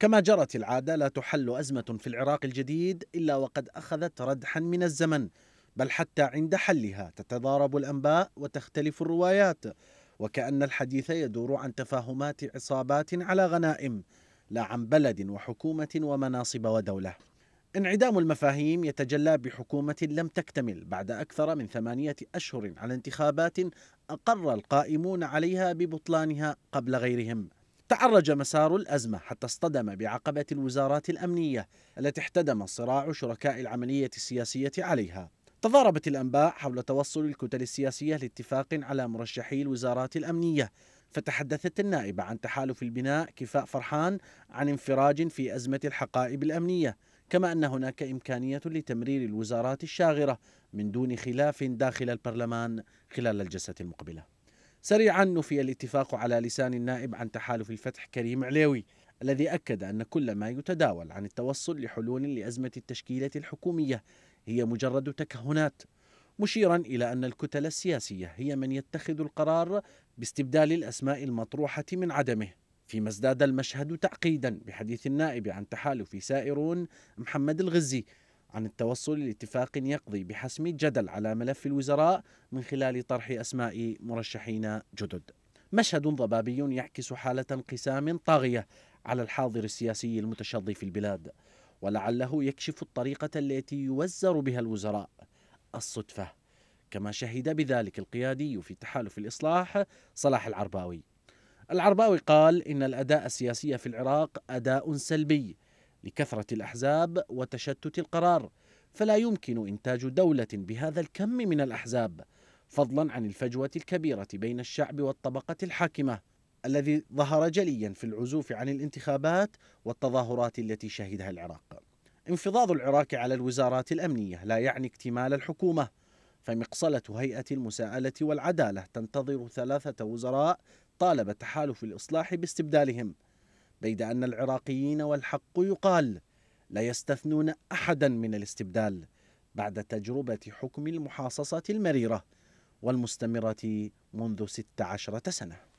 كما جرت العادة لا تحل أزمة في العراق الجديد إلا وقد أخذت ردحا من الزمن بل حتى عند حلها تتضارب الأنباء وتختلف الروايات وكأن الحديث يدور عن تفاهمات عصابات على غنائم لا عن بلد وحكومة ومناصب ودولة انعدام المفاهيم يتجلى بحكومة لم تكتمل بعد أكثر من ثمانية أشهر على انتخابات أقر القائمون عليها ببطلانها قبل غيرهم تعرج مسار الأزمة حتى اصطدم بعقبة الوزارات الأمنية التي احتدم صراع شركاء العملية السياسية عليها تضاربت الأنباء حول توصل الكتل السياسية لاتفاق على مرشحي الوزارات الأمنية فتحدثت النائبة عن تحالف البناء كفاء فرحان عن انفراج في أزمة الحقائب الأمنية كما أن هناك إمكانية لتمرير الوزارات الشاغرة من دون خلاف داخل البرلمان خلال الجلسة المقبلة سريعا نفي الاتفاق على لسان النائب عن تحالف الفتح كريم عليوي الذي أكد أن كل ما يتداول عن التوصل لحلول لأزمة التشكيلة الحكومية هي مجرد تكهنات مشيرا إلى أن الكتل السياسية هي من يتخذ القرار باستبدال الأسماء المطروحة من عدمه فيما ازداد المشهد تعقيدا بحديث النائب عن تحالف سائرون محمد الغزي عن التوصل لاتفاق يقضي بحسم جدل على ملف الوزراء من خلال طرح أسماء مرشحين جدد مشهد ضبابي يعكس حالة انقسام طاغية على الحاضر السياسي المتشظي في البلاد ولعله يكشف الطريقة التي يوزر بها الوزراء الصدفة كما شهد بذلك القيادي في تحالف الإصلاح صلاح العرباوي العرباوي قال إن الأداء السياسي في العراق أداء سلبي لكثرة الأحزاب وتشتت القرار فلا يمكن إنتاج دولة بهذا الكم من الأحزاب فضلا عن الفجوة الكبيرة بين الشعب والطبقة الحاكمة الذي ظهر جليا في العزوف عن الانتخابات والتظاهرات التي شهدها العراق انفضاض العراق على الوزارات الأمنية لا يعني اكتمال الحكومة فمقصلة هيئة المساءلة والعدالة تنتظر ثلاثة وزراء طالب تحالف الإصلاح باستبدالهم بيد أن العراقيين والحق يقال لا يستثنون أحدا من الاستبدال بعد تجربة حكم المحاصصة المريرة والمستمرة منذ 16 سنة